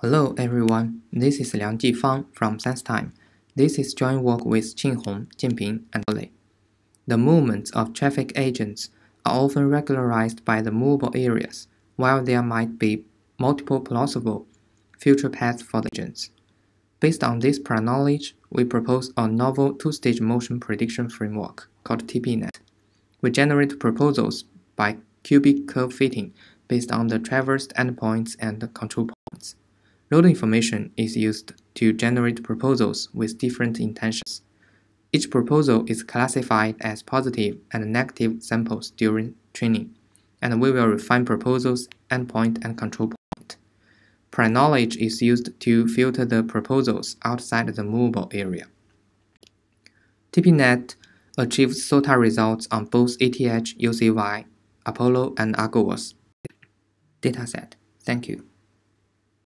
Hello everyone, this is Liang Jifang from SenseTime. Time. This is joint work with Qing Hong, Jinping, and Ole. The movements of traffic agents are often regularized by the movable areas, while there might be multiple plausible future paths for the agents. Based on this prior knowledge, we propose a novel two-stage motion prediction framework called TPNet. We generate proposals by cubic curve fitting based on the traversed endpoints and control points. Node information is used to generate proposals with different intentions. Each proposal is classified as positive and negative samples during training, and we will refine proposals, endpoint, and control point. Prior knowledge is used to filter the proposals outside the movable area. TPNet achieves SOTA results on both ATH, UCY, Apollo, and Argos dataset. Thank you.